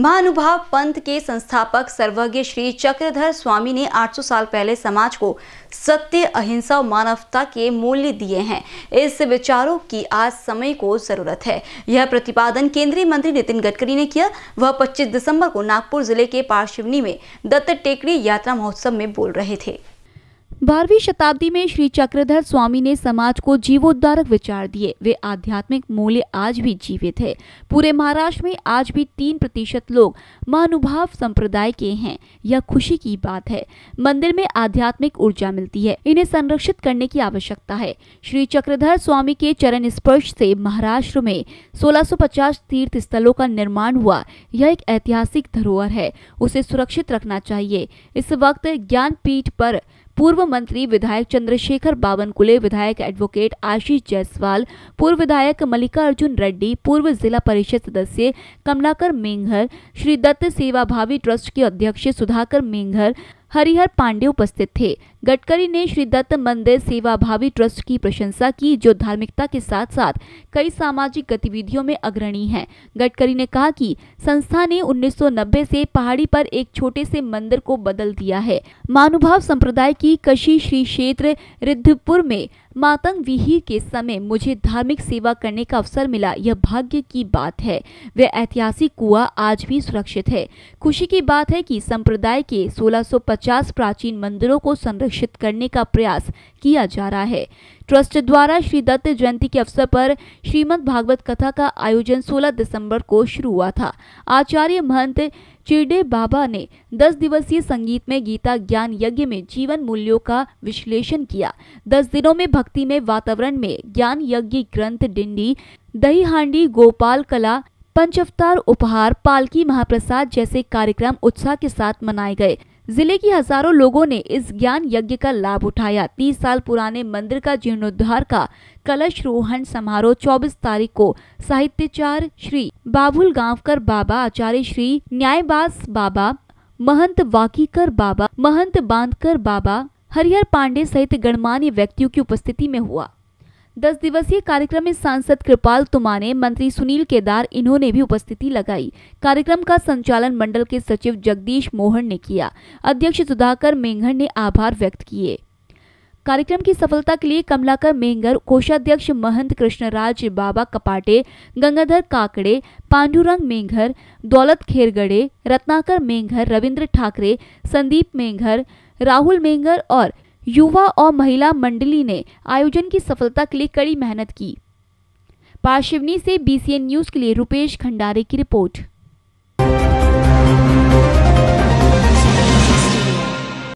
महानुभाव पंथ के संस्थापक सर्वज्ञ श्री चक्रधर स्वामी ने 800 साल पहले समाज को सत्य अहिंसा और मानवता के मूल्य दिए हैं इस विचारों की आज समय को जरूरत है यह प्रतिपादन केंद्रीय मंत्री नितिन गडकरी ने किया वह पच्चीस दिसंबर को नागपुर जिले के पार्शिवनी में दत्त टेकड़ी यात्रा महोत्सव में बोल रहे थे बारहवीं शताब्दी में श्री चक्रधर स्वामी ने समाज को जीवोद्धारक विचार दिए वे आध्यात्मिक मूल्य आज भी जीवित है पूरे महाराष्ट्र में आज भी तीन प्रतिशत लोग महानुभाव संप्रदाय के हैं यह खुशी की बात है मंदिर में आध्यात्मिक ऊर्जा मिलती है इन्हें संरक्षित करने की आवश्यकता है श्री चक्रधर स्वामी के चरण स्पर्श से महाराष्ट्र में सोलह तीर्थ स्थलों का निर्माण हुआ यह एक ऐतिहासिक धरोहर है उसे सुरक्षित रखना चाहिए इस वक्त ज्ञान पर पूर्व मंत्री विधायक चंद्रशेखर बावनकुले विधायक एडवोकेट आशीष जायसवाल पूर्व विधायक मल्लिकार्जुन रेड्डी पूर्व जिला परिषद सदस्य कमलाकर मेंघर श्री दत्त सेवाभावी ट्रस्ट के अध्यक्ष सुधाकर मेंघर हरिहर पांडे उपस्थित थे गडकरी ने श्री दत्त मंदिर सेवाभावी ट्रस्ट की प्रशंसा की जो धार्मिकता के साथ साथ कई सामाजिक गतिविधियों में अग्रणी है गडकरी ने कहा कि संस्था ने 1990 से पहाड़ी पर एक छोटे से मंदिर को बदल दिया है मानुभाव संप्रदाय की कशी श्री क्षेत्र रिद्धपुर में मातंग विहीर के समय मुझे धार्मिक सेवा करने का अवसर मिला यह भाग्य की बात है वह ऐतिहासिक कुआ आज भी सुरक्षित है खुशी की बात है कि संप्रदाय के 1650 प्राचीन मंदिरों को संरक्षित करने का प्रयास किया जा रहा है ट्रस्ट द्वारा श्री दत्त जयंती के अवसर पर श्रीमद भागवत कथा का आयोजन 16 दिसंबर को शुरू हुआ था आचार्य महंत चिरडे बाबा ने 10 दिवसीय संगीत में गीता ज्ञान यज्ञ में जीवन मूल्यों का विश्लेषण किया 10 दिनों में भक्ति में वातावरण में ज्ञान यज्ञ ग्रंथ डिंडी दही हांडी गोपाल कला पंचवतार उपहार पालकी महाप्रसाद जैसे कार्यक्रम उत्साह के साथ मनाए गए जिले की हजारों लोगों ने इस ज्ञान यज्ञ का लाभ उठाया तीस साल पुराने मंदिर का जीर्णोद्धार का कलश रोहन समारोह चौबीस तारीख को साहित्यचार श्री बाबुल गांवकर बाबा आचार्य श्री न्यायबास बाबा महंत वाकीकर बाबा महंत बांधकर बाबा हरिहर पांडे सहित गणमान्य व्यक्तियों की उपस्थिति में हुआ दस दिवसीय कार्यक्रम में सांसद कृपाल तुमाने मंत्री सुनील केदार इन्होंने भी उपस्थिति लगाई कार्यक्रम का संचालन मंडल के सचिव जगदीश मोहन ने किया अध्यक्ष सुधाकर मेंघर ने आभार व्यक्त किए कार्यक्रम की सफलता के लिए कमलाकर मेंगर कोषाध्यक्ष महंत कृष्णराज बाबा कपाटे गंगाधर काकड़े पांडुरंग मेंघर दौलत खेरगड़े रत्नाकर मेंघर रविंद्र ठाकरे संदीप मेंघर राहुल मेंघर और युवा और महिला मंडली ने आयोजन की सफलता के लिए कड़ी मेहनत की पार्शिवनी से बीसीएन न्यूज़ के लिए रुपेश खंडारे की रिपोर्ट